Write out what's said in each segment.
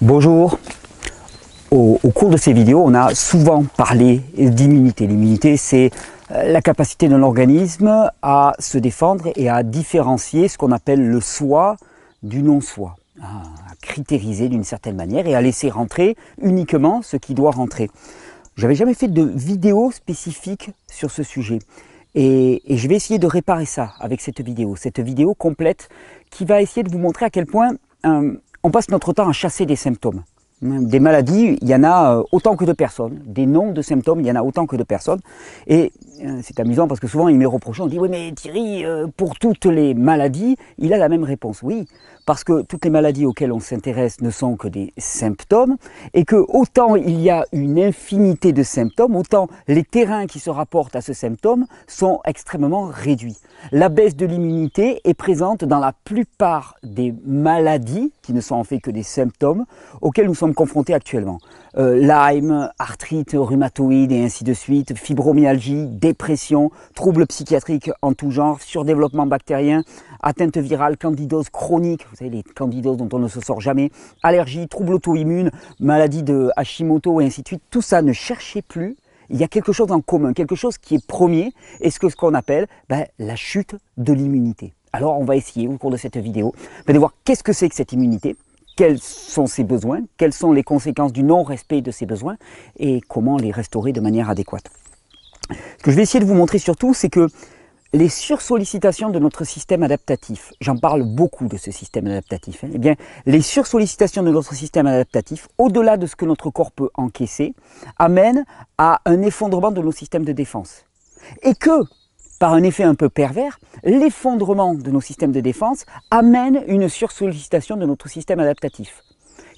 Bonjour. Au, cours de ces vidéos, on a souvent parlé d'immunité. L'immunité, c'est euh, la capacité d'un organisme à se défendre et à différencier ce qu'on appelle le soi du non-soi, à critériser d'une certaine manière et à laisser rentrer uniquement ce qui doit rentrer. n'avais jamais fait de vidéo spécifique sur ce sujet. Et, je vais essayer de réparer ça avec cette vidéo, cette vidéo complète qui va essayer de vous montrer à quel point euh, on passe notre temps à chasser des symptômes. Des maladies, il y en a euh, autant que de personnes. Des noms de symptômes, il y en a autant que de personnes. Et euh, c'est amusant parce que souvent, il m'est reproché, on dit, oui mais Thierry, euh, pour toutes les maladies, il a la même réponse. Oui, parce que toutes les maladies auxquelles on s'intéresse ne sont que des symptômes, et que autant il y a une infinité de symptômes, autant les terrains qui se rapportent à ce symptôme sont extrêmement réduits. La baisse de l'immunité est présente dans la plupart des maladies, qui ne sont en fait que des symptômes, auxquels nous sommes confrontés actuellement. Euh, Lyme, arthrite rhumatoïde et ainsi de suite, fibromyalgie, dépression, troubles psychiatriques en tout genre, surdéveloppement bactérien, atteinte virale, candidose chronique, vous savez les candidoses dont on ne se sort jamais, allergie, troubles auto-immunes, maladie de Hashimoto et ainsi de suite, tout ça ne cherchez plus, il y a quelque chose en commun, quelque chose qui est premier, et ce qu'on appelle ben, la chute de l'immunité. Alors on va essayer au cours de cette vidéo ben, de voir qu'est-ce que c'est que cette immunité, quels sont ses besoins, quelles sont les conséquences du non-respect de ses besoins et comment les restaurer de manière adéquate. Ce que je vais essayer de vous montrer surtout, c'est que les sursollicitations de notre système adaptatif, j'en parle beaucoup de ce système adaptatif, hein, eh bien, les sursollicitations de notre système adaptatif, au-delà de ce que notre corps peut encaisser, amènent à un effondrement de nos systèmes de défense. Et que, par un effet un peu pervers, l'effondrement de nos systèmes de défense amène une sursollicitation de notre système adaptatif.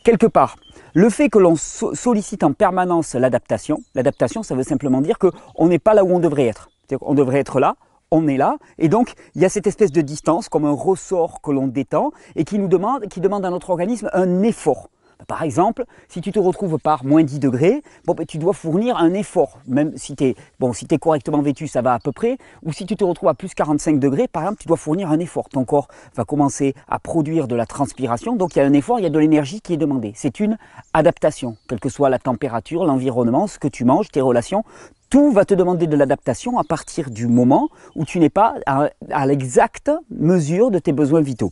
Quelque part, le fait que l'on sollicite en permanence l'adaptation, l'adaptation ça veut simplement dire qu'on n'est pas là où on devrait être. On devrait être là, on est là, et donc il y a cette espèce de distance comme un ressort que l'on détend et qui nous demande, qui demande à notre organisme un effort. Par exemple, si tu te retrouves par moins 10 degrés, ben, tu dois fournir un effort. Même si tu es, bon, si es correctement vêtu, ça va à peu près. Ou si tu te retrouves à plus 45 degrés, par exemple, tu dois fournir un effort. Ton corps va commencer à produire de la transpiration. Donc il y a un effort, il y a de l'énergie qui est demandée. C'est une adaptation, quelle que soit la température, l'environnement, ce que tu manges, tes relations. Tout va te demander de l'adaptation à partir du moment où tu n'es pas à, à l'exacte mesure de tes besoins vitaux.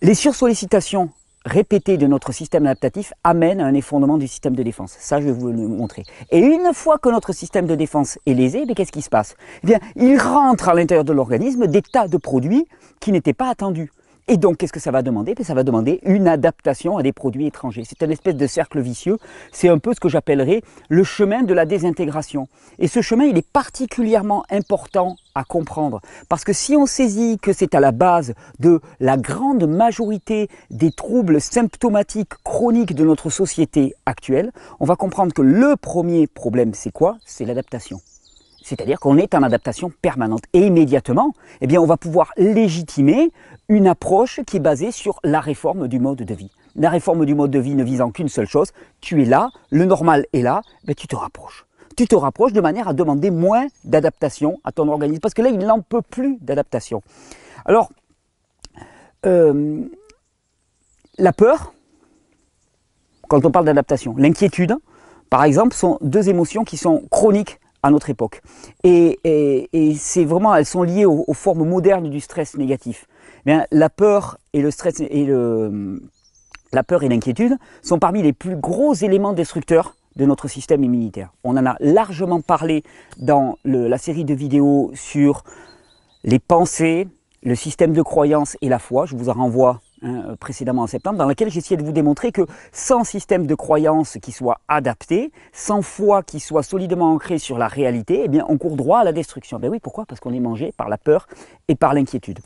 Les sursollicitations Répété de notre système adaptatif amène à un effondrement du système de défense. Ça, je vais vous le montrer. Et une fois que notre système de défense est lésé, mais qu'est-ce qui se passe eh bien, Il rentre à l'intérieur de l'organisme des tas de produits qui n'étaient pas attendus. Et donc, qu'est-ce que ça va demander ben, Ça va demander une adaptation à des produits étrangers. C'est une espèce de cercle vicieux. C'est un peu ce que j'appellerais le chemin de la désintégration. Et ce chemin, il est particulièrement important à comprendre. Parce que si on saisit que c'est à la base de la grande majorité des troubles symptomatiques chroniques de notre société actuelle, on va comprendre que le premier problème, c'est quoi C'est l'adaptation. C'est-à-dire qu'on est en adaptation permanente. Et immédiatement, eh bien, on va pouvoir légitimer une approche qui est basée sur la réforme du mode de vie. La réforme du mode de vie ne visant qu'une seule chose, tu es là, le normal est là, mais ben, tu te rapproches. Tu te rapproches de manière à demander moins d'adaptation à ton organisme, parce que là, il n'en peut plus d'adaptation. Alors, euh, la peur, quand on parle d'adaptation, l'inquiétude, par exemple, sont deux émotions qui sont chroniques à notre époque. Et, c'est vraiment, elles sont liées aux formes modernes du stress négatif. Hein, la peur et le stress et la peur et l'inquiétude sont parmi les plus gros éléments destructeurs de notre système immunitaire. On en a largement parlé dans la série de vidéos sur les pensées, le système de croyance et la foi. Je vous en renvoie hein, précédemment en septembre, dans laquelle j'essayais de vous démontrer que sans système de croyance qui soit adapté, sans foi qui soit solidement ancrée sur la réalité, eh bien, on court droit à la destruction. Ben oui, pourquoi Parce qu'on est mangé par la peur et par l'inquiétude.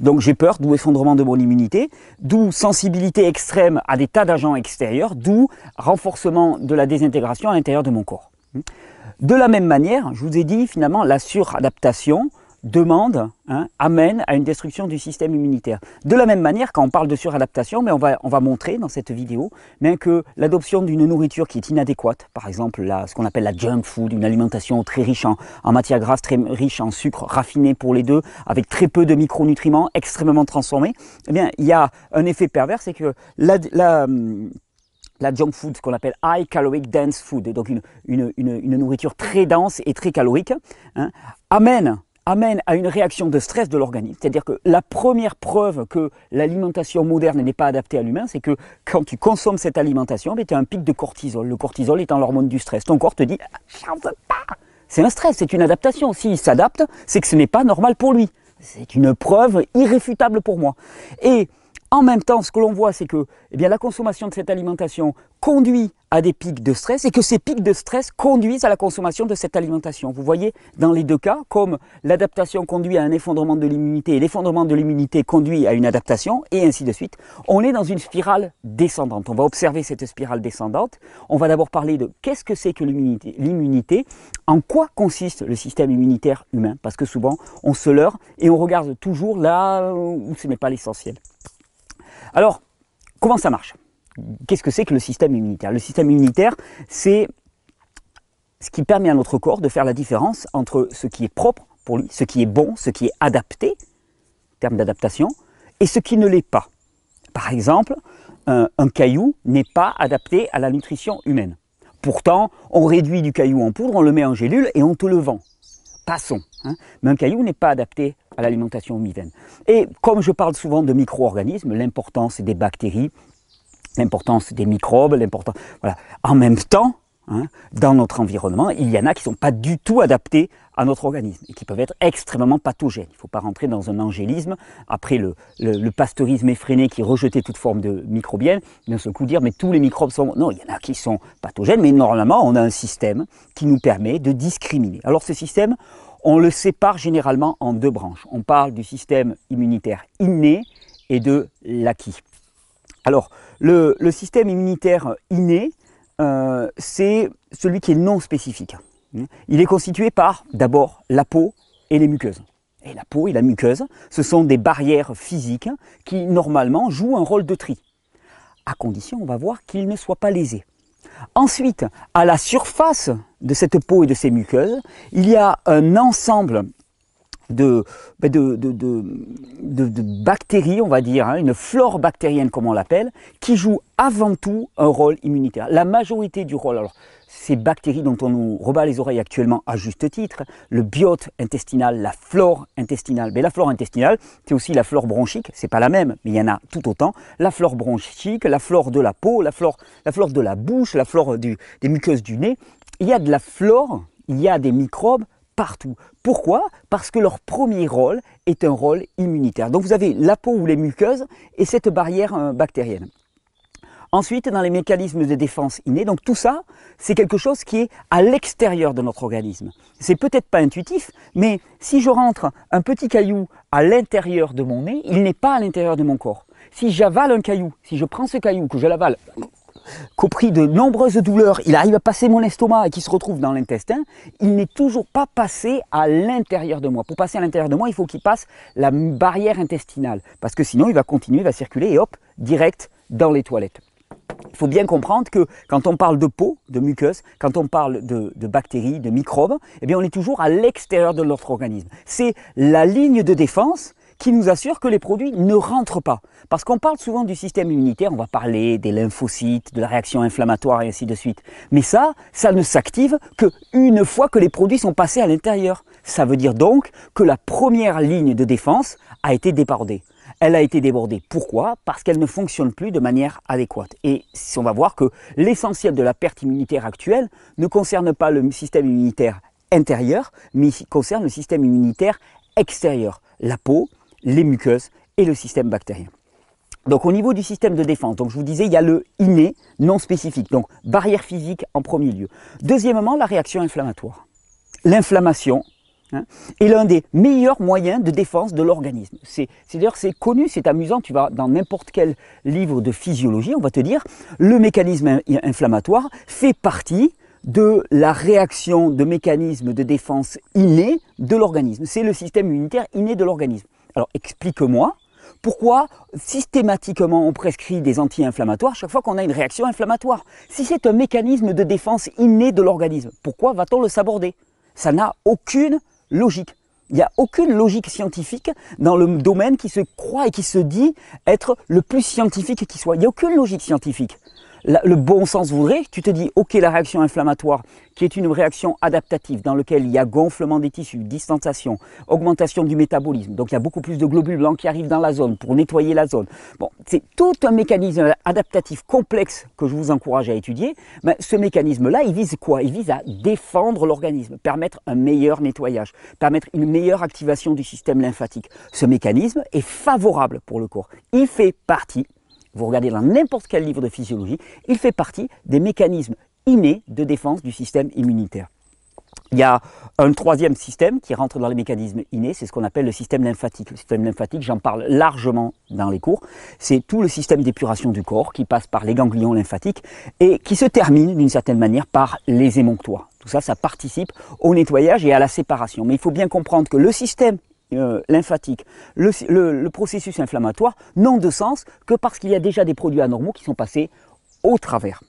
Donc j'ai peur, d'où effondrement de mon immunité, d'où sensibilité extrême à des tas d'agents extérieurs, d'où renforcement de la désintégration à l'intérieur de mon corps. De la même manière, je vous ai dit finalement la suradaptation demande hein, amène à une destruction du système immunitaire. De la même manière, quand on parle de suradaptation, mais on va, montrer dans cette vidéo que l'adoption d'une nourriture qui est inadéquate, par exemple la, ce qu'on appelle la junk food, une alimentation très riche en, en matières grasses, très riche en sucre raffiné pour les deux, avec très peu de micronutriments, extrêmement transformés, eh bien, il y a un effet pervers, c'est que la, junk food, ce qu'on appelle high caloric dense food, donc une, nourriture très dense et très calorique, hein, amène amène à une réaction de stress de l'organisme. C'est-à-dire que la première preuve que l'alimentation moderne n'est pas adaptée à l'humain, c'est que quand tu consommes cette alimentation, ben, tu as un pic de cortisol. Le cortisol étant l'hormone du stress. Ton corps te dit ah, J'en veux pas C'est un stress, c'est une adaptation. S'il s'adapte, c'est que ce n'est pas normal pour lui. C'est une preuve irréfutable pour moi. Et en même temps, ce que l'on voit, c'est que eh bien, la consommation de cette alimentation conduit à des pics de stress et que ces pics de stress conduisent à la consommation de cette alimentation. Vous voyez, dans les deux cas, comme l'adaptation conduit à un effondrement de l'immunité et l'effondrement de l'immunité conduit à une adaptation, et ainsi de suite, on est dans une spirale descendante. On va observer cette spirale descendante. On va d'abord parler de qu'est-ce que c'est que l'immunité, en quoi consiste le système immunitaire humain, parce que souvent on se leurre et on regarde toujours là où ce n'est pas l'essentiel. Alors, comment ça marche Qu'est-ce que c'est que le système immunitaire Le système immunitaire, c'est ce qui permet à notre corps de faire la différence entre ce qui est propre pour lui, ce qui est bon, ce qui est adapté, en terme d'adaptation, et ce qui ne l'est pas. Par exemple, un, un caillou n'est pas adapté à la nutrition humaine. Pourtant, on réduit du caillou en poudre, on le met en gélule et on te le vend passons. Hein. Mais un caillou n'est pas adapté à l'alimentation omivène. Et comme je parle souvent de micro-organismes, l'importance des bactéries, l'importance des microbes, l'importance... Voilà. En même temps, Hein. dans notre environnement, il y en a qui ne sont pas du tout adaptés à notre organisme et qui peuvent être extrêmement pathogènes. Il ne faut pas rentrer dans un angélisme après le, pasteurisme effréné qui rejetait toute forme de microbienne, d'un seul coup dire mais tous les microbes sont... Non, il y en a qui sont pathogènes, mais normalement on a un système qui nous permet de discriminer. Alors ce système, on le sépare généralement en deux branches. On parle du système immunitaire inné et de l'acquis. Alors le système immunitaire inné, euh, c'est celui qui est non spécifique. Il est constitué par d'abord la peau et les muqueuses. Et la peau et la muqueuse, ce sont des barrières physiques qui normalement jouent un rôle de tri, à condition, on va voir, qu'ils ne soient pas lésés. Ensuite, à la surface de cette peau et de ces muqueuses, il y a un ensemble ben de, bactéries, on va dire, hein, une flore bactérienne comme on l'appelle, qui joue avant tout un rôle immunitaire. La majorité du rôle, alors ces bactéries dont on nous rebat les oreilles actuellement à juste titre, le biote intestinal, la flore intestinale. Mais ben la flore intestinale, c'est aussi la flore bronchique, c'est pas la même, mais il y en a tout autant. La flore bronchique, la flore de la peau, la flore, la flore de la bouche, la flore des muqueuses du nez. Il y a de la flore, il y a des microbes partout. Pourquoi Parce que leur premier rôle est un rôle immunitaire. Donc vous avez la peau ou les muqueuses et cette barrière euh, bactérienne. Ensuite, dans les mécanismes de défense innés, donc tout ça, c'est quelque chose qui est à l'extérieur de notre organisme. C'est peut-être pas intuitif, mais si je rentre un petit caillou à l'intérieur de mon nez, il n'est pas à l'intérieur de mon corps. Si j'avale un caillou, si je prends ce caillou, que je l'avale qu'au prix de nombreuses douleurs, il arrive à passer mon estomac et qui se retrouve dans l'intestin, il n'est toujours pas passé à l'intérieur de moi. Pour passer à l'intérieur de moi, il faut qu'il passe la barrière intestinale, parce que sinon il va continuer, il va circuler et hop, direct dans les toilettes. Il faut bien comprendre que quand on parle de peau, de muqueuse, quand on parle de, de bactéries, de microbes, eh bien on est toujours à l'extérieur de notre organisme. C'est la ligne de défense qui nous assure que les produits ne rentrent pas. Parce qu'on parle souvent du système immunitaire, on va parler des lymphocytes, de la réaction inflammatoire et ainsi de suite. Mais ça, ça ne s'active qu'une fois que les produits sont passés à l'intérieur. Ça veut dire donc que la première ligne de défense a été débordée. Elle a été débordée. Pourquoi Parce qu'elle ne fonctionne plus de manière adéquate. Et on va voir que l'essentiel de la perte immunitaire actuelle ne concerne pas le système immunitaire intérieur, mais concerne le système immunitaire extérieur, la peau, les muqueuses et le système bactérien. Donc au niveau du système de défense, donc je vous disais, il y a le inné non spécifique, donc barrière physique en premier lieu. Deuxièmement, la réaction inflammatoire. L'inflammation hein, est l'un des meilleurs moyens de défense de l'organisme. C'est d'ailleurs c'est connu, c'est amusant. Tu vas dans n'importe quel livre de physiologie, on va te dire le mécanisme inflammatoire fait partie de la réaction de mécanisme de défense inné de l'organisme. C'est le système immunitaire inné de l'organisme. Alors explique-moi pourquoi systématiquement on prescrit des anti-inflammatoires chaque fois qu'on a une réaction inflammatoire Si c'est un mécanisme de défense inné de l'organisme, pourquoi va-t-on le saborder Ça n'a aucune logique. Il n'y a aucune logique scientifique dans le domaine qui se croit et qui se dit être le plus scientifique qui soit. Il n'y a aucune logique scientifique le bon sens voudrait, tu te dis, ok, la réaction inflammatoire, qui est une réaction adaptative, dans laquelle il y a gonflement des tissus, distanciation, augmentation du métabolisme, donc il y a beaucoup plus de globules blancs qui arrivent dans la zone pour nettoyer la zone. Bon, c'est tout un mécanisme adaptatif complexe que je vous encourage à étudier. Mais ce mécanisme-là, il vise quoi Il vise à défendre l'organisme, permettre un meilleur nettoyage, permettre une meilleure activation du système lymphatique. Ce mécanisme est favorable pour le corps. Il fait partie vous regardez dans n'importe quel livre de physiologie, il fait partie des mécanismes innés de défense du système immunitaire. Il y a un troisième système qui rentre dans les mécanismes innés, c'est ce qu'on appelle le système lymphatique. Le système lymphatique, j'en parle largement dans les cours, c'est tout le système d'épuration du corps qui passe par les ganglions lymphatiques et qui se termine d'une certaine manière par les émonctoires. Tout ça, ça participe au nettoyage et à la séparation. Mais il faut bien comprendre que le système euh, lymphatique, le, processus inflammatoire n'ont de sens que parce qu'il y a déjà des produits anormaux qui sont passés au travers.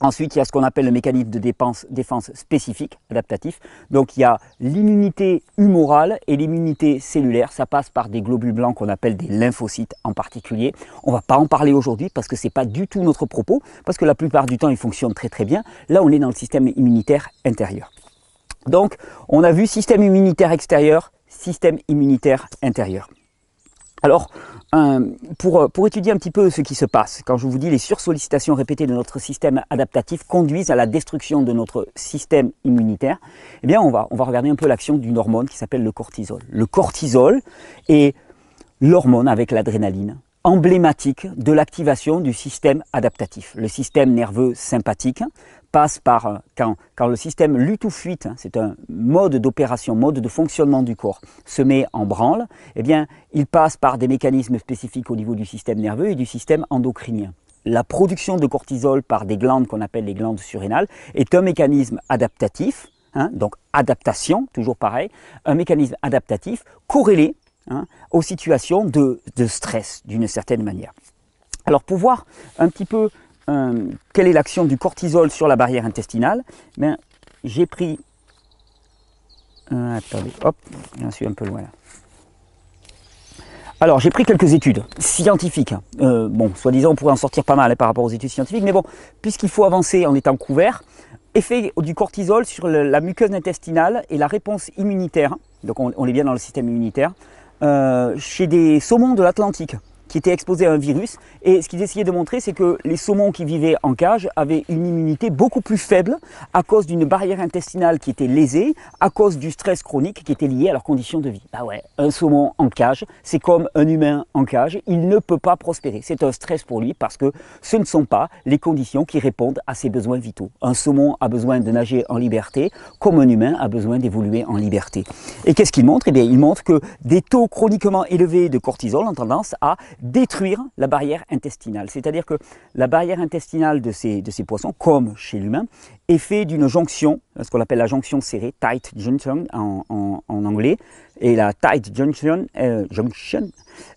Ensuite, il y a ce qu'on appelle le mécanisme de défense spécifique, adaptatif. Donc, il y a l'immunité humorale et l'immunité cellulaire. Ça passe par des globules blancs qu'on appelle des lymphocytes en particulier. On ne va pas en parler aujourd'hui parce que ce n'est pas du tout notre propos, parce que la plupart du temps, ils fonctionnent très très bien. Là, on est dans le système immunitaire intérieur. Donc, on a vu système immunitaire extérieur, système immunitaire intérieur. Alors, pour, euh, pour, étudier un petit peu ce qui se passe, quand je vous dis les sursollicitations répétées de notre système adaptatif conduisent à la destruction de notre système immunitaire, eh bien on va, on va regarder un peu l'action d'une hormone qui s'appelle le cortisol. Le cortisol est l'hormone avec l'adrénaline emblématique de l'activation du système adaptatif. Le système nerveux sympathique passe par, euh, quand, quand le système lutte ou fuite, hein, c'est un mode d'opération, mode de fonctionnement du corps, se met en branle, eh bien, il passe par des mécanismes spécifiques au niveau du système nerveux et du système endocrinien la production de cortisol par des glandes qu'on appelle les glandes surrénales est un mécanisme adaptatif, hein, donc adaptation, toujours pareil, un mécanisme adaptatif corrélé Hein, aux situations de, stress d'une certaine manière. Alors pour voir un petit peu euh, quelle est l'action du cortisol sur la barrière intestinale, ben, j'ai pris... Euh, attendez, hop, je suis un peu loin là. Alors j'ai pris quelques études scientifiques. Hein. Euh, bon, soi-disant on pourrait en sortir pas mal hein, par rapport aux études scientifiques, mais bon, puisqu'il faut avancer en étant couvert, effet du cortisol sur la muqueuse intestinale et la réponse immunitaire, donc on est bien dans le système immunitaire, euh, chez des saumons de l'Atlantique qui étaient exposés à un virus. Et ce qu'ils essayaient de montrer, c'est que les saumons qui vivaient en cage avaient une immunité beaucoup plus faible à cause d'une barrière intestinale qui était lésée, à cause du stress chronique qui était lié à leurs conditions de vie. Bah ouais, un saumon en cage, c'est comme un humain en cage, il ne peut pas prospérer. C'est un stress pour lui parce que ce ne sont pas les conditions qui répondent à ses besoins vitaux. Un saumon a besoin de nager en liberté, comme un humain a besoin d'évoluer en liberté. Et qu'est-ce qu'il montre Eh bien, il montre que des taux chroniquement élevés de cortisol ont tendance à détruire la barrière intestinale. C'est-à-dire que la barrière intestinale de ces, de ces poissons, comme chez l'humain, est faite d'une jonction, ce qu'on appelle la jonction serrée, tight junction en, anglais. Et la tight euh, junction,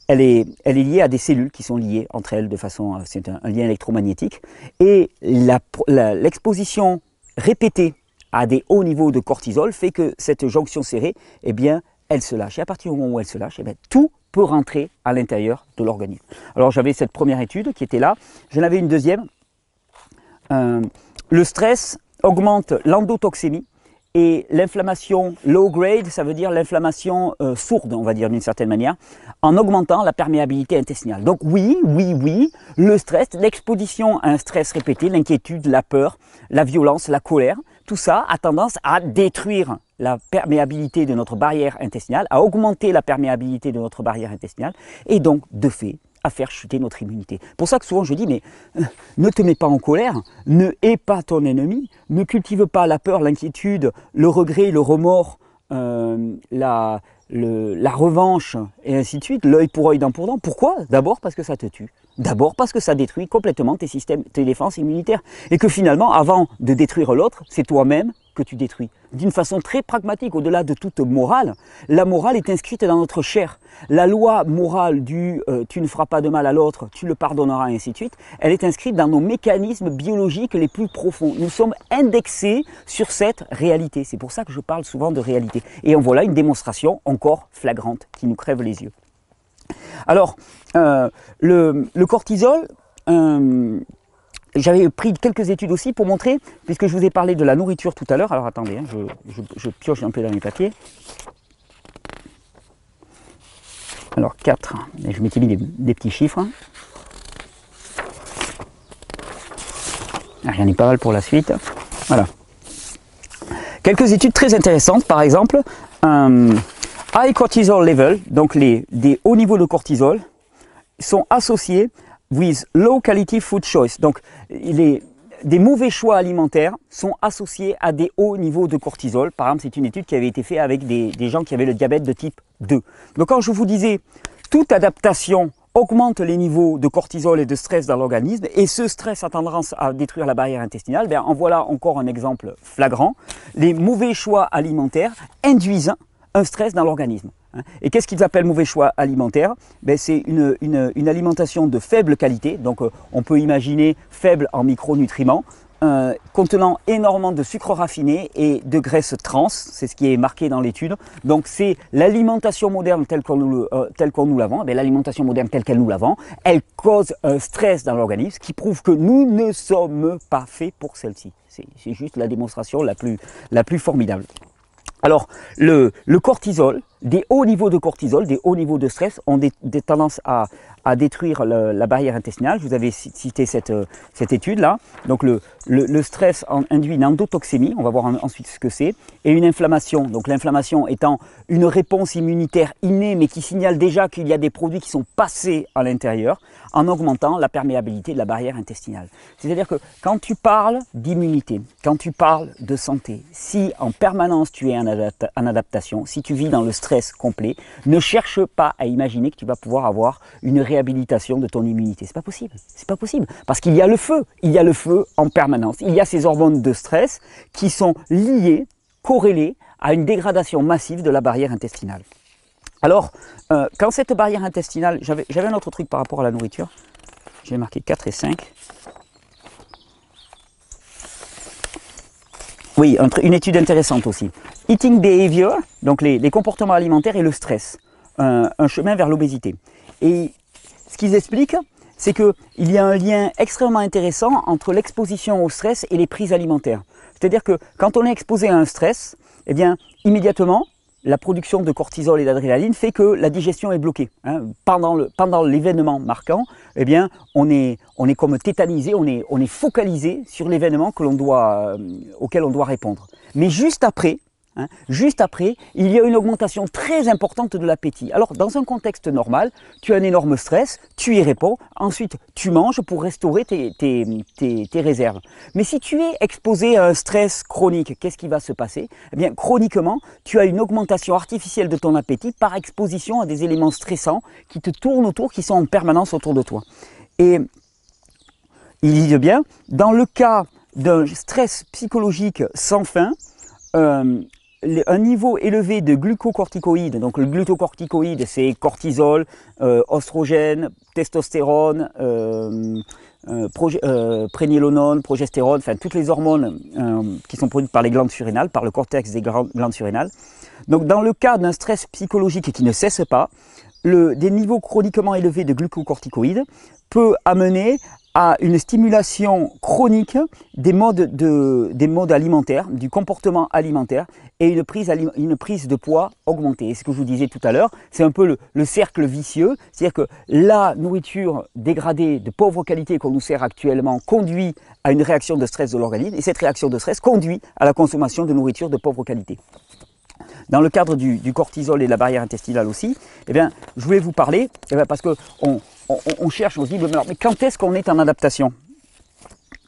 elle, est, elle est liée à des cellules qui sont liées entre elles de façon, euh, c'est un, lien électromagnétique. Et l'exposition répétée à des hauts niveaux de cortisol fait que cette jonction serrée, eh bien, elle se lâche. Et à partir du moment où elle se lâche, eh tout peut rentrer à l'intérieur de l'organisme. Alors j'avais cette première étude qui était là, j'en avais une deuxième. Euh, le stress augmente l'endotoxémie et l'inflammation low grade, ça veut dire l'inflammation euh, sourde, on va dire d'une certaine manière, en augmentant la perméabilité intestinale. Donc oui, oui, oui, le stress, l'exposition à un stress répété, l'inquiétude, la peur, la violence, la colère, tout ça a tendance à détruire la perméabilité de notre barrière intestinale, à augmenter la perméabilité de notre barrière intestinale, et donc, de fait, à faire chuter notre immunité. Pour ça que souvent je dis, mais euh, ne te mets pas en colère, ne hais pas ton ennemi, ne cultive pas la peur, l'inquiétude, le regret, le remords, euh, la, la revanche, et ainsi de suite, l'œil pour œil, dent pour dent. Pourquoi D'abord parce que ça te tue. D'abord parce que ça détruit complètement tes systèmes, tes défenses immunitaires. Et que finalement, avant de détruire l'autre, c'est toi-même que tu détruis. D'une façon très pragmatique, au-delà de toute morale, la morale est inscrite dans notre chair. La loi morale du euh, tu ne feras pas de mal à l'autre, tu le pardonneras, et ainsi de suite, elle est inscrite dans nos mécanismes biologiques les plus profonds. Nous sommes indexés sur cette réalité. C'est pour ça que je parle souvent de réalité. Et en voilà une démonstration encore flagrante qui nous crève les yeux. Alors, euh, le, cortisol, euh, j'avais pris quelques études aussi pour montrer, puisque je vous ai parlé de la nourriture tout à l'heure. Alors attendez, hein, je, pioche un peu dans mes papiers. Alors 4, je m'étais des, petits chiffres. Ah, rien n'est pas mal pour la suite. Voilà. Quelques études très intéressantes, par exemple, euh, high cortisol level, donc les, des hauts niveaux de cortisol, sont associés with low quality food choice. Donc les, des mauvais choix alimentaires sont associés à des hauts niveaux de cortisol. Par exemple, c'est une étude qui avait été faite avec des, gens qui avaient le diabète de type 2. Donc quand je vous disais, toute adaptation augmente les niveaux de cortisol et de stress dans l'organisme, et ce stress a tendance à détruire la barrière intestinale, ben, en voilà encore un exemple flagrant. Les mauvais choix alimentaires induisent un stress dans l'organisme. Hein. Et qu'est-ce qu'ils appellent mauvais choix alimentaire ben, C'est une, une, alimentation de faible qualité, donc euh, on peut imaginer faible en micronutriments, euh, contenant énormément de sucre raffiné et de graisse trans, c'est ce qui est marqué dans l'étude. Donc c'est l'alimentation moderne telle qu'on nous, euh, telle qu'on nous eh ben, l'alimentation moderne telle qu'elle nous la elle cause un stress dans l'organisme, qui prouve que nous ne sommes pas faits pour celle-ci. C'est juste la démonstration la plus, la plus formidable. Alors le, le cortisol, des hauts niveaux de cortisol, des hauts niveaux de stress ont des, tendances à, à détruire la barrière intestinale. Je vous avais cité cette, euh, cette étude-là. Donc le, le, stress en, induit une endotoxémie, on va voir ensuite ce que c'est, et une inflammation. Donc l'inflammation étant une réponse immunitaire innée, mais qui signale déjà qu'il y a des produits qui sont passés à l'intérieur, en augmentant la perméabilité de la barrière intestinale. C'est-à-dire que quand tu parles d'immunité, quand tu parles de santé, si en permanence tu es en, adaptation, si tu vis dans le stress, complet, ne cherche pas à imaginer que tu vas pouvoir avoir une réhabilitation de ton immunité. C'est pas possible. C'est pas possible. Parce qu'il y a le feu. Il y a le feu en permanence. Il y a ces hormones de stress qui sont liées, corrélées à une dégradation massive de la barrière intestinale. Alors, euh, quand cette barrière intestinale, j'avais un autre truc par rapport à la nourriture, j'ai marqué 4 et 5, Oui, une étude intéressante aussi. Eating behavior, donc les, comportements alimentaires et le stress, un, chemin vers l'obésité. Et ce qu'ils expliquent, c'est qu'il y a un lien extrêmement intéressant entre l'exposition au stress et les prises alimentaires. C'est-à-dire que quand on est exposé à un stress, eh bien, immédiatement, la production de cortisol et d'adrénaline fait que la digestion est bloquée. Hein, pendant l'événement marquant, eh bien, on est, on est comme tétanisé, on est, on est focalisé sur l'événement que l'on doit, euh, auquel on doit répondre. Mais juste après, Hein. Juste après, il y a une augmentation très importante de l'appétit. Alors, dans un contexte normal, tu as un énorme stress, tu y réponds, ensuite tu manges pour restaurer tes, réserves. Mais si tu es exposé à un stress chronique, qu'est-ce qui va se passer Eh bien, chroniquement, tu as une augmentation artificielle de ton appétit par exposition à des éléments stressants qui te tournent autour, qui sont en permanence autour de toi. Et il dit bien, dans le cas d'un stress psychologique sans fin, euh, un niveau élevé de glucocorticoïdes, donc le glucocorticoïde c'est cortisol, euh, oestrogène, testostérone, euh, euh, euh progestérone, enfin toutes les hormones qui sont produites par les glandes surrénales, par le cortex des glandes surrénales. Donc dans le cas d'un stress psychologique qui ne cesse pas, des niveaux chroniquement élevés de glucocorticoïdes peut amener à une stimulation chronique des modes, des modes alimentaires, du comportement alimentaire et une prise, de poids augmentée. Et ce que je vous disais tout à l'heure, c'est un peu le cercle vicieux, c'est-à-dire que la nourriture dégradée de pauvre qualité qu'on nous sert actuellement conduit à une réaction de stress de l'organisme et cette réaction de stress conduit à la consommation de nourriture de pauvre qualité dans le cadre du, cortisol et de la barrière intestinale aussi, eh bien, je voulais vous parler, eh parce qu'on on, cherche, on se dit, mais quand est-ce qu'on est en adaptation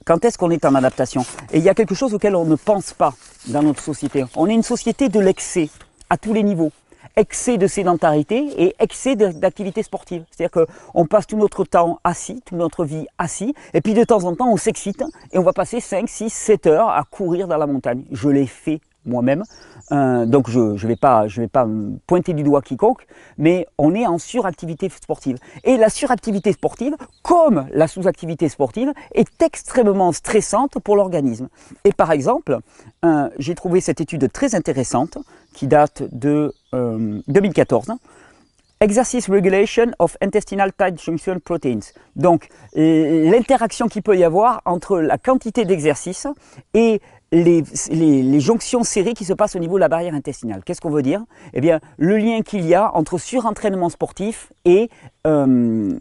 quand est-ce qu'on est en adaptation Et il y a quelque chose auquel on ne pense pas dans notre société. On est une société de l'excès, à tous les niveaux. Excès de sédentarité et excès d'activité sportive. C'est-à-dire qu'on passe tout notre temps assis, toute notre vie assis, et puis de temps en temps on s'excite et on va passer 5, 6, 7 heures à courir dans la montagne. Je l'ai fait moi-même. Euh, donc je ne vais, pas, je vais pas pointer du doigt quiconque, mais on est en suractivité sportive. Et la suractivité sportive, comme la sous-activité sportive, est extrêmement stressante pour l'organisme. Et par exemple, euh, j'ai trouvé cette étude très intéressante qui date de 2014. Euh, exercise Regulation of Intestinal Tight Junction Proteins. Donc l'interaction qu'il peut y avoir entre la quantité d'exercice et les, jonctions serrées qui se passent au niveau de la barrière intestinale. Qu'est-ce qu'on veut dire Eh bien, le lien qu'il y a entre surentraînement sportif et euh,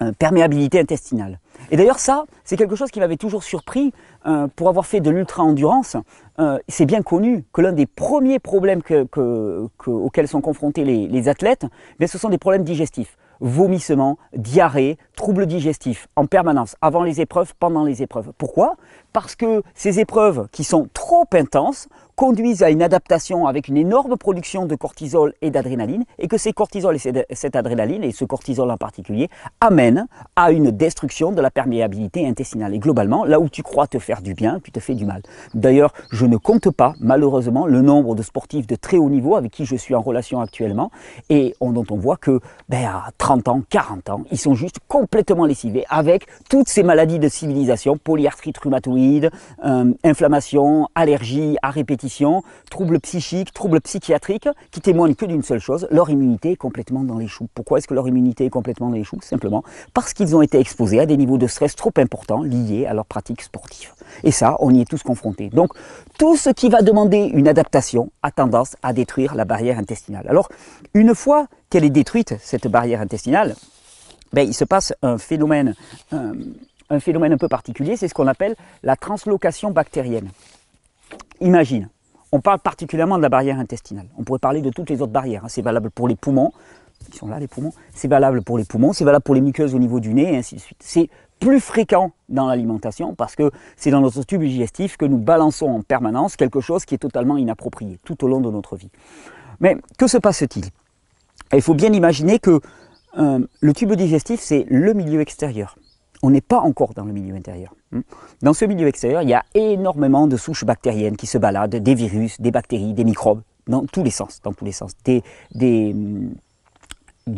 euh, perméabilité intestinale. Et d'ailleurs ça, c'est quelque chose qui m'avait toujours surpris euh, pour avoir fait de l'ultra-endurance. c'est bien connu que l'un des premiers problèmes auxquels sont confrontés les, athlètes, eh ce sont des problèmes digestifs. Vomissements, diarrhée, troubles digestifs en permanence, avant les épreuves, pendant les épreuves. Pourquoi parce que ces épreuves qui sont trop intenses conduisent à une adaptation avec une énorme production de cortisol et d'adrénaline, et que ces cortisol et cette adrénaline, et ce cortisol en particulier, amènent à une destruction de la perméabilité intestinale. Et globalement, là où tu crois te faire du bien, tu te fais du mal. D'ailleurs, je ne compte pas, malheureusement, le nombre de sportifs de très haut niveau avec qui je suis en relation actuellement, et dont on voit que 30 ben, ans, 40 ans, ils sont juste complètement lessivés avec toutes ces maladies de civilisation, polyarthrite rhumatoïde, euh, inflammation, allergies à répétition, troubles psychiques, troubles psychiatriques, qui témoignent que d'une seule chose, leur immunité est complètement dans les choux. Pourquoi est-ce que leur immunité est complètement dans les choux Simplement parce qu'ils ont été exposés à des niveaux de stress trop importants liés à leur pratique sportive. Et ça, on y est tous confrontés. Donc, tout ce qui va demander une adaptation a tendance à détruire la barrière intestinale. Alors, une fois qu'elle est détruite, cette barrière intestinale, ben, il se passe un phénomène euh, un phénomène un peu particulier, c'est ce qu'on appelle la translocation bactérienne. Imagine, on parle particulièrement de la barrière intestinale. On pourrait parler de toutes les autres barrières. Hein. C'est valable pour les poumons, ils sont là les poumons. C'est valable pour les poumons, c'est valable pour les muqueuses au niveau du nez, et ainsi de suite. C'est plus fréquent dans l'alimentation parce que c'est dans notre tube digestif que nous balançons en permanence quelque chose qui est totalement inapproprié tout au long de notre vie. Mais que se passe-t-il eh, Il faut bien imaginer que euh, le tube digestif, c'est le milieu extérieur on n'est pas encore dans le milieu intérieur. Hein. Dans ce milieu extérieur, il y a énormément de souches bactériennes qui se baladent, des virus, des bactéries, des microbes, dans tous les sens, dans tous les sens. Des, des, hum,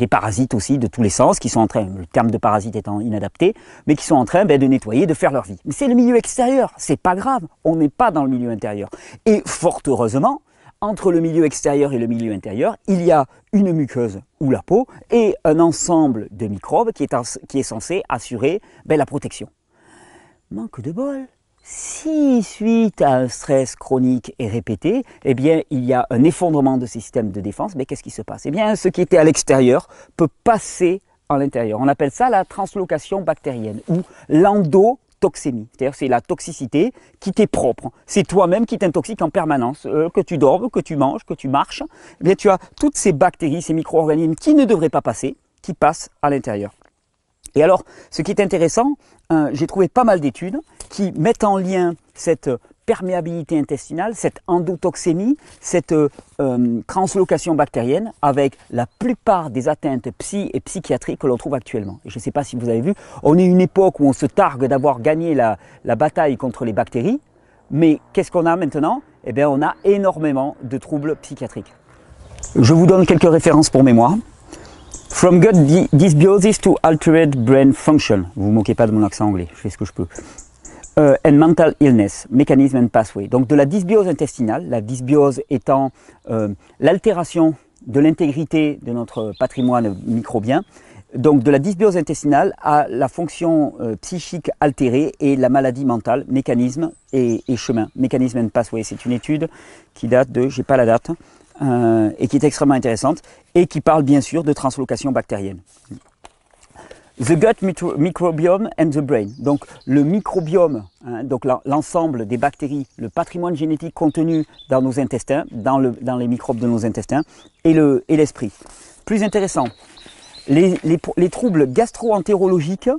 parasites aussi de tous les sens qui sont en train, le terme de parasite étant inadapté, mais qui sont en train ben, de nettoyer, de faire leur vie. Mais c'est le milieu extérieur, c'est pas grave, on n'est pas dans le milieu intérieur. Et fort heureusement, entre le milieu extérieur et le milieu intérieur, il y a une muqueuse ou la peau et un ensemble de microbes qui est, qui est censé assurer ben, la protection. Manque de bol, si suite à un stress chronique et répété, eh bien, il y a un effondrement de ces systèmes de défense, mais qu'est-ce qui se passe Eh bien, ce qui était à l'extérieur peut passer à l'intérieur. On appelle ça la translocation bactérienne ou l'endo toxémie. C'est-à-dire c'est la toxicité qui t'est propre. C'est toi-même qui t'intoxique en permanence. Euh, que tu dormes, que tu manges, que tu marches, eh bien tu as toutes ces bactéries, ces micro-organismes qui ne devraient pas passer, qui passent à l'intérieur. Et alors, ce qui est intéressant, hein, j'ai trouvé pas mal d'études qui mettent en lien cette perméabilité intestinale, cette endotoxémie, cette euh, euh, translocation bactérienne avec la plupart des atteintes psy et psychiatriques que l'on trouve actuellement. je ne sais pas si vous avez vu, on est une époque où on se targue d'avoir gagné la, la bataille contre les bactéries, mais qu'est-ce qu'on a maintenant Eh bien, on a énormément de troubles psychiatriques. Je vous donne quelques références pour mémoire. From gut dysbiosis to altered brain function. Vous vous moquez pas de mon accent anglais, je fais ce que je peux. Euh, mental illness, mechanism and pathway. Donc de la dysbiose intestinale, la dysbiose étant euh, l'altération de l'intégrité de notre patrimoine microbien. Donc de la dysbiose intestinale à la fonction euh, psychique altérée et la maladie mentale, mécanisme et, chemin, mécanisme and pathway. C'est une étude qui date de, j'ai pas la date, et qui est extrêmement intéressante et qui parle bien sûr de translocation bactérienne. The gut microbiome and the brain. Donc le microbiome, hein, donc l'ensemble des bactéries, le patrimoine génétique contenu dans nos intestins, dans, le, dans les microbes de nos intestins, et l'esprit. Plus intéressant, les, les, troubles gastro-entérologiques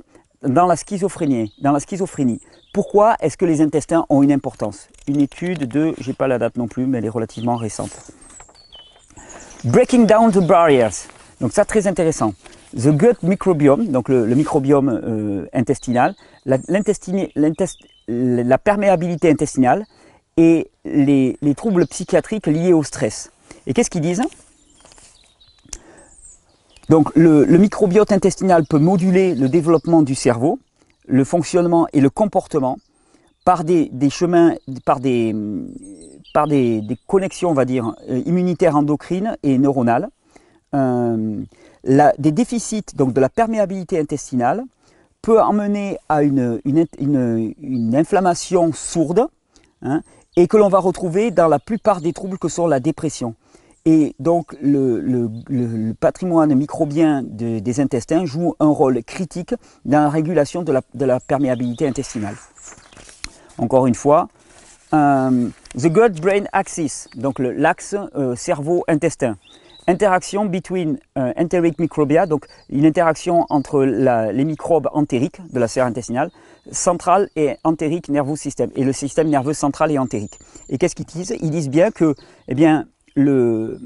dans la schizophrénie. Dans la schizophrénie. Pourquoi est-ce que les intestins ont une importance Une étude de, j'ai pas la date non plus, mais elle est relativement récente. Breaking down the barriers. Donc ça, très intéressant. The gut microbiome, donc le, microbiome euh, intestinal, la, la, perméabilité intestinale et les, troubles psychiatriques liés au stress. Et qu'est-ce qu'ils disent Donc le, microbiote intestinal peut moduler le développement du cerveau, le fonctionnement et le comportement par des, chemins, par des, par des, connexions, on va dire, euh, immunitaires, endocrines et neuronales. Euh, des déficits de la perméabilité intestinale peut amener à une, inflammation sourde hein, et que l'on va retrouver dans la plupart des troubles que sont la dépression. Et donc le, patrimoine microbien des intestins joue un rôle critique dans la régulation de la, perméabilité intestinale. Encore une fois, euh, The Gut Brain Axis, donc l'axe euh, cerveau-intestin. Interaction between euh, enteric microbia, donc une interaction entre la, les microbes entériques de la sphère intestinale, centrale et entérique nerveux système, et le système nerveux central et entérique. Et qu'est-ce qu'ils disent Ils disent bien que, eh bien, le,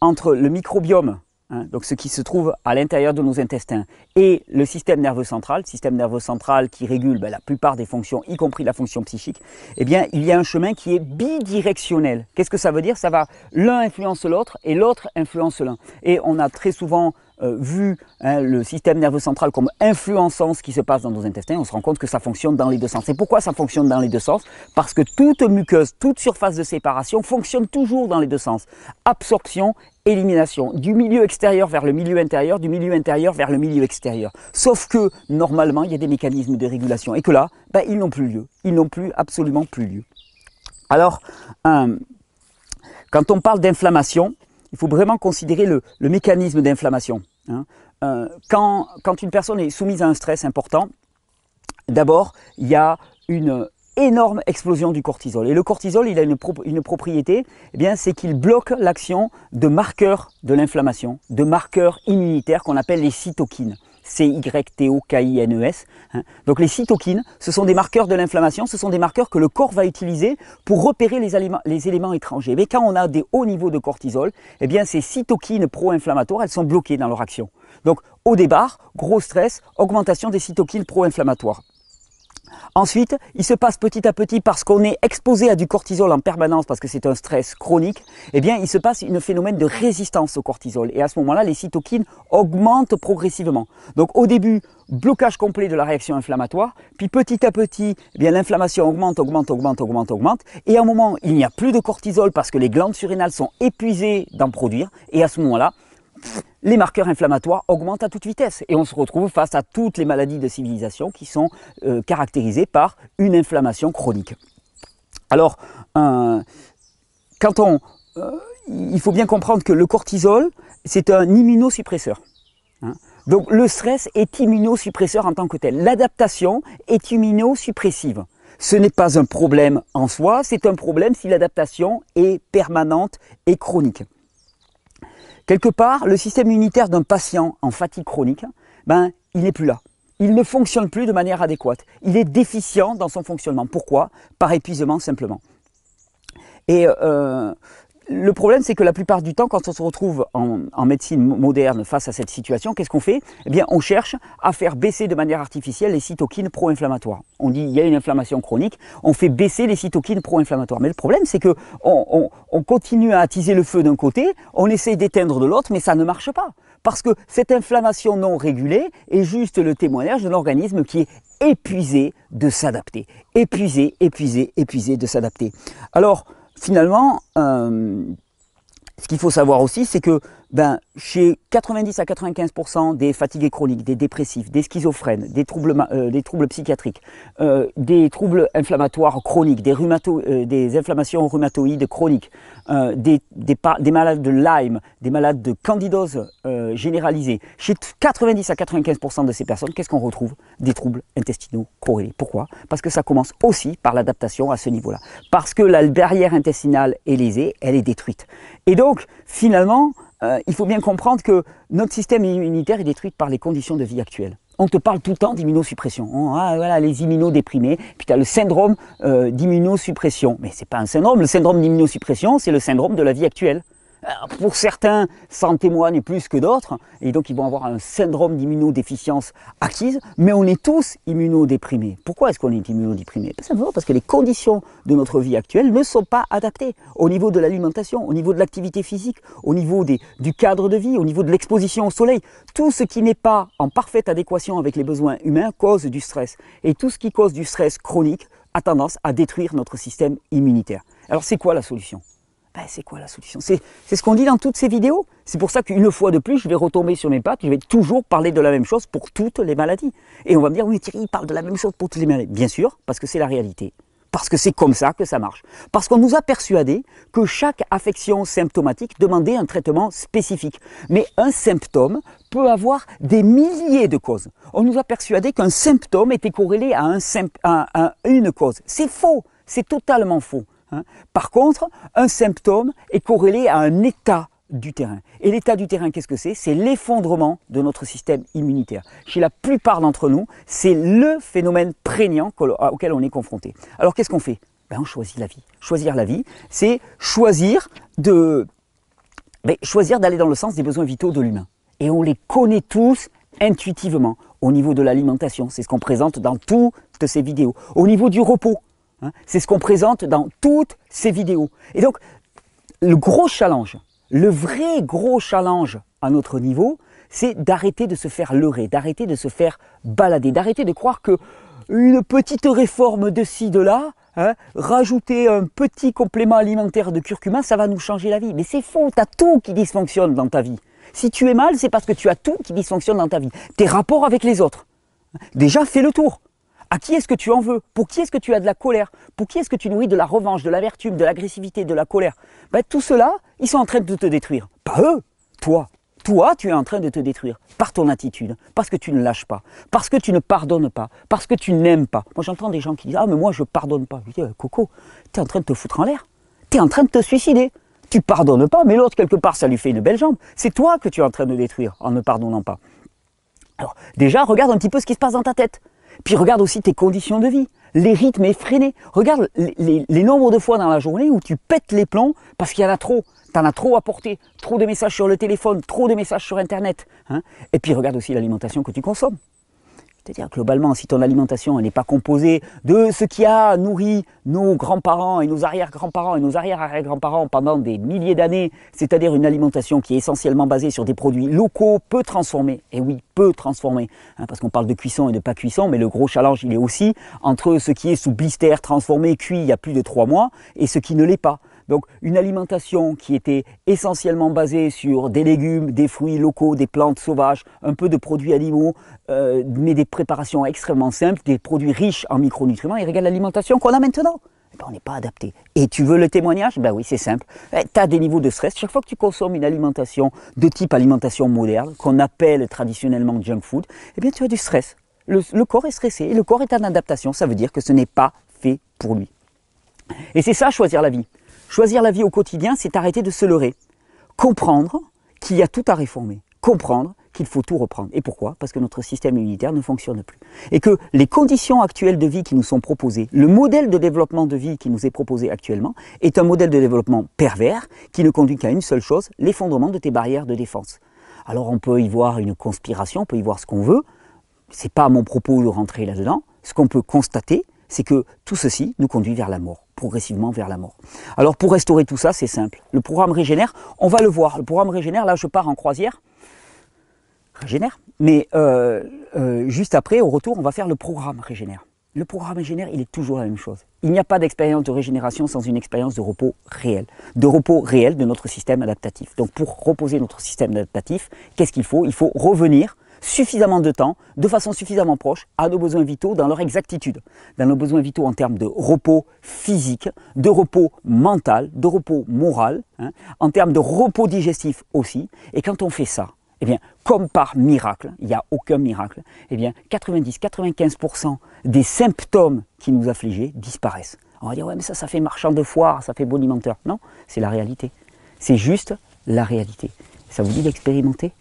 entre le microbiome Hein, donc ce qui se trouve à l'intérieur de nos intestins, et le système nerveux central, système nerveux central qui régule ben, la plupart des fonctions, y compris la fonction psychique, eh bien, il y a un chemin qui est bidirectionnel. Qu'est-ce que ça veut dire Ça va, l'un influence l'autre et l'autre influence l'un. Et on a très souvent euh, vu hein, le système nerveux central comme influençant ce qui se passe dans nos intestins, on se rend compte que ça fonctionne dans les deux sens. Et pourquoi ça fonctionne dans les deux sens Parce que toute muqueuse, toute surface de séparation fonctionne toujours dans les deux sens. Absorption élimination. Du milieu extérieur vers le milieu intérieur, du milieu intérieur vers le milieu extérieur. Sauf que, normalement, il y a des mécanismes de régulation. Et que là, ben, ils n'ont plus lieu. Ils n'ont plus, absolument plus lieu. Alors, hein, quand on parle d'inflammation, il faut vraiment considérer le, mécanisme d'inflammation. Hein. Euh, quand, quand une personne est soumise à un stress important, d'abord, il y a une, énorme explosion du cortisol. Et le cortisol, il a une, propriété, eh bien, c'est qu'il bloque l'action de marqueurs de l'inflammation, de marqueurs immunitaires qu'on appelle les cytokines. C-Y-T-O-K-I-N-E-S. E hein. Donc les cytokines, ce sont des marqueurs de l'inflammation, ce sont des marqueurs que le corps va utiliser pour repérer les, éléments, les éléments étrangers. Mais quand on a des hauts niveaux de cortisol, eh bien ces cytokines pro-inflammatoires, elles sont bloquées dans leur action. Donc au départ, gros stress, augmentation des cytokines pro-inflammatoires. Ensuite, il se passe petit à petit parce qu'on est exposé à du cortisol en permanence parce que c'est un stress chronique, eh bien, il se passe un phénomène de résistance au cortisol et à ce moment-là, les cytokines augmentent progressivement. Donc au début, blocage complet de la réaction inflammatoire, puis petit à petit, eh bien l'inflammation augmente, augmente, augmente, augmente, augmente et à un moment, il n'y a plus de cortisol parce que les glandes surrénales sont épuisées d'en produire et à ce moment-là, les marqueurs inflammatoires augmentent à toute vitesse et on se retrouve face à toutes les maladies de civilisation qui sont euh, caractérisées par une inflammation chronique. Alors, quand on, euh, il faut bien comprendre que le cortisol, c'est un immunosuppresseur. Hein. Donc le stress est immunosuppresseur en tant que tel. L'adaptation est immunosuppressive. Ce n'est pas un problème en soi, c'est un problème si l'adaptation est permanente et chronique. Quelque part, le système immunitaire d'un patient en fatigue chronique, ben, il n'est plus là. Il ne fonctionne plus de manière adéquate. Il est déficient dans son fonctionnement. Pourquoi Par épuisement simplement. Et euh, le problème, c'est que la plupart du temps, quand on se retrouve en, médecine moderne face à cette situation, qu'est-ce qu'on fait Eh bien, on cherche à faire baisser de manière artificielle les cytokines pro-inflammatoires. On dit il y a une inflammation chronique, on fait baisser les cytokines pro-inflammatoires. Mais le problème, c'est que on, continue à attiser le feu d'un côté, on essaye d'éteindre de l'autre, mais ça ne marche pas. Parce que cette inflammation non régulée est juste le témoignage de l'organisme qui est épuisé de s'adapter. Épuisé, épuisé, épuisé de s'adapter. Alors, finalement, euh, ce qu'il faut savoir aussi, c'est que ben, chez 90 à 95% des fatigués chroniques, des dépressifs, des schizophrènes, des troubles, euh, des troubles psychiatriques, euh, des troubles inflammatoires chroniques, des, rhumato euh, des inflammations rhumatoïdes chroniques, des, des, malades de Lyme, des malades de candidose généralisée, chez 90 à 95% de ces personnes, qu'est-ce qu'on retrouve Des troubles intestinaux corrélés. Pourquoi Parce que ça commence aussi par l'adaptation à ce niveau-là. Parce que la barrière intestinale est lésée, elle est détruite. Et donc, finalement, euh, il faut bien comprendre que notre système immunitaire est détruit par les conditions de vie actuelles. On te parle tout le temps d'immunosuppression. ah, voilà, les immunodéprimés. Puis tu as le syndrome euh, d'immunosuppression. Mais c'est pas un syndrome. Le syndrome d'immunosuppression, c'est le syndrome de la vie actuelle. Euh, pour certains, sans en plus que d'autres, et donc ils vont avoir un syndrome d'immunodéficience acquise, mais on est tous immunodéprimés. Pourquoi est-ce qu'on est immunodéprimés ben, simplement parce que les conditions de notre vie actuelle ne sont pas adaptées au niveau de l'alimentation, au niveau de l'activité physique, au niveau du cadre de vie, au niveau de l'exposition au soleil. Tout ce qui n'est pas en parfaite adéquation avec les besoins humains cause du stress, et tout ce qui cause du stress chronique a tendance à détruire notre système immunitaire. Alors c'est quoi la solution ben, c'est quoi la solution C'est ce qu'on dit dans toutes ces vidéos. C'est pour ça qu'une fois de plus, je vais retomber sur mes pattes, je vais toujours parler de la même chose pour toutes les maladies. Et on va me dire, oui Thierry, il parle de la même chose pour toutes les maladies. Bien sûr, parce que c'est la réalité. Parce que c'est comme ça que ça marche. Parce qu'on nous a persuadé que chaque affection symptomatique demandait un traitement spécifique. Mais un symptôme peut avoir des milliers de causes. On nous a persuadé qu'un symptôme était corrélé à, à une cause. C'est faux, c'est totalement faux. Hein. Par contre, un symptôme est corrélé à un état du terrain. Et l'état du terrain, qu'est-ce que c'est C'est l'effondrement de notre système immunitaire. Chez la plupart d'entre nous, c'est le phénomène prégnant auquel on est confronté. Alors qu'est-ce qu'on fait ben, On choisit la vie. Choisir la vie, c'est choisir de... Ben, choisir d'aller dans le sens des besoins vitaux de l'humain. Et on les connaît tous intuitivement. Au niveau de l'alimentation, c'est ce qu'on présente dans toutes ces vidéos. Au niveau du repos, Hein. c'est ce qu'on présente dans toutes ces vidéos. Et donc, le gros challenge, le vrai gros challenge à notre niveau, c'est d'arrêter de se faire leurrer, d'arrêter de se faire balader, d'arrêter de croire que une petite réforme de ci, de là, hein, rajouter un petit complément alimentaire de curcuma, ça va nous changer la vie. Mais c'est faux, tu as tout qui dysfonctionne dans ta vie. Si tu es mal, c'est parce que tu as tout qui dysfonctionne dans ta vie. Tes rapports avec les autres. Déjà, fais le tour. À qui est-ce que tu en veux Pour qui est-ce que tu as de la colère Pour qui est-ce que tu nourris de la revanche, de l'amertume, de l'agressivité, de la colère ben, Tout cela, ils sont en train de te détruire. Pas eux, toi. Toi, tu es en train de te détruire par ton attitude, parce que tu ne lâches pas, parce que tu ne pardonnes pas, parce que tu n'aimes pas. Moi, j'entends des gens qui disent Ah, mais moi, je pardonne pas. Je dis euh, Coco, tu es en train de te foutre en l'air. Tu es en train de te suicider. Tu pardonnes pas, mais l'autre, quelque part, ça lui fait une belle jambe. C'est toi que tu es en train de détruire en ne pardonnant pas. Alors, déjà, regarde un petit peu ce qui se passe dans ta tête. Puis regarde aussi tes conditions de vie, les rythmes effrénés. Regarde les, nombres de fois dans la journée où tu pètes les plombs parce qu'il y en a trop. T'en as trop à porter, trop de messages sur le téléphone, trop de messages sur Internet. Hein. Et puis regarde aussi l'alimentation que tu consommes. C'est-à-dire globalement, si ton alimentation n'est pas composée de ce qui a nourri nos grands-parents et nos arrière-grands-parents et nos arrière-arrière-grands-parents pendant des milliers d'années, c'est-à-dire une alimentation qui est essentiellement basée sur des produits locaux, peu transformés, et oui, peu transformés, hein, parce qu'on parle de cuisson et de pas cuisson, mais le gros challenge, il est aussi entre ce qui est sous blister, transformé, cuit il y a plus de trois mois, et ce qui ne l'est pas. Donc une alimentation qui était essentiellement basée sur des légumes, des fruits locaux, des plantes sauvages, un peu de produits animaux, euh, mais des préparations extrêmement simples, des produits riches en micronutriments. Et regarde l'alimentation qu'on a maintenant. Eh ben, on n'est pas adapté. Et tu veux le témoignage Ben oui, c'est simple. Eh, tu as des niveaux de stress. Chaque fois que tu consommes une alimentation de type alimentation moderne, qu'on appelle traditionnellement junk food, eh bien tu as du stress. le corps est stressé et le corps est en adaptation. Ça veut dire que ce n'est pas fait pour lui. Et c'est ça, choisir la vie. Choisir la vie au quotidien, c'est arrêter de se leurrer. Comprendre qu'il y a tout à réformer. Comprendre qu'il faut tout reprendre. Et pourquoi Parce que notre système immunitaire ne fonctionne plus. Et que les conditions actuelles de vie qui nous sont proposées, le modèle de développement de vie qui nous est proposé actuellement, est un modèle de développement pervers qui ne conduit qu'à une seule chose, l'effondrement de tes barrières de défense. Alors on peut y voir une conspiration, on peut y voir ce qu'on veut. C'est pas à mon propos de rentrer là-dedans. Ce qu'on peut constater, c'est que tout ceci nous conduit vers la mort, progressivement vers la mort. Alors pour restaurer tout ça, c'est simple. Le programme Régénère, on va le voir. Le programme Régénère, là je pars en croisière. Régénère. Mais euh, euh, juste après, au retour, on va faire le programme Régénère. Le programme Régénère, il est toujours la même chose. Il n'y a pas d'expérience de régénération sans une expérience de repos réel, de repos réel de notre système adaptatif. Donc pour reposer notre système adaptatif, qu'est-ce qu'il faut Il faut revenir suffisamment de temps, de façon suffisamment proche, à nos besoins vitaux dans leur exactitude. Dans nos besoins vitaux en termes de repos physique, de repos mental, de repos moral, hein, en termes de repos digestif aussi. Et quand on fait ça, eh bien, comme par miracle, il n'y a aucun miracle, eh bien, 90-95% des symptômes qui nous affligeaient disparaissent. On va dire, ouais, mais ça, ça fait marchand de foire, ça fait bonimenteur. Non, c'est la réalité. C'est juste la réalité. Ça vous dit d'expérimenter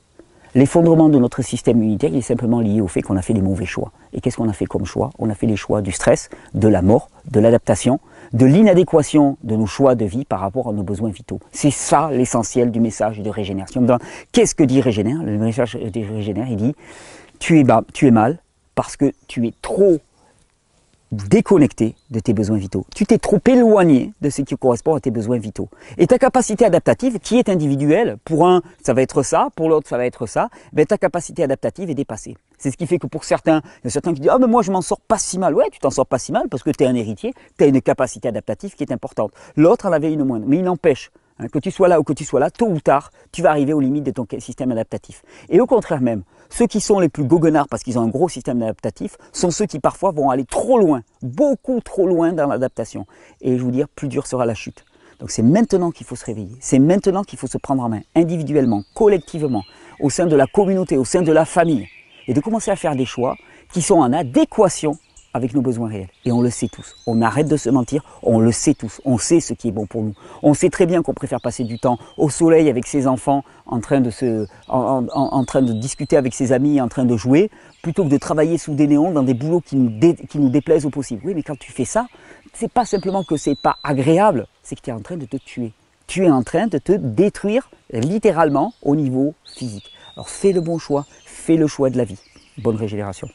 L'effondrement de notre système immunitaire, est simplement lié au fait qu'on a fait des mauvais choix. Et qu'est-ce qu'on a fait comme choix On a fait les choix du stress, de la mort, de l'adaptation, de l'inadéquation de nos choix de vie par rapport à nos besoins vitaux. C'est ça l'essentiel du message de régénération. qu'est-ce que dit Régénère, le message de Régénère, il dit tu bas, tu es mal parce que tu es trop déconnecté de tes besoins vitaux. Tu t'es trop éloigné de ce qui correspond à tes besoins vitaux. Et ta capacité adaptative, qui est individuelle, pour un, ça va être ça, pour l'autre, ça va être ça, mais ben, ta capacité adaptative est dépassée. C'est ce qui fait que pour certains, il y a certains qui disent Ah, mais moi, je m'en sors pas si mal. Ouais, tu t'en sors pas si mal parce que tu es un héritier, tu as une capacité adaptative qui est importante. L'autre en avait une moindre, mais il n'empêche. Hein, que tu sois là ou que tu sois là, tôt ou tard, tu vas arriver aux limites de ton système adaptatif. Et au contraire même, ceux qui sont les plus goguenards parce qu'ils ont un gros système adaptatif sont ceux qui parfois vont aller trop loin, beaucoup trop loin dans l'adaptation. Et je vous dire, plus dur sera la chute. Donc c'est maintenant qu'il faut se réveiller, c'est maintenant qu'il faut se prendre en main, individuellement, collectivement, au sein de la communauté, au sein de la famille, et de commencer à faire des choix qui sont en adéquation avec nos besoins réels. Et on le sait tous. On arrête de se mentir, on le sait tous. On sait ce qui est bon pour nous. On sait très bien qu'on préfère passer du temps au soleil avec ses enfants, en train de, se, en, train de discuter avec ses amis, en train de jouer, plutôt que de travailler sous des néons dans des boulots qui nous, déplaisent au possible. Oui, mais quand tu fais ça, c'est pas simplement que c'est pas agréable, c'est que tu es en train de te tuer. Tu es en train de te détruire littéralement au niveau physique. Alors fais le bon choix, fais le choix de la vie. Bonne régénération.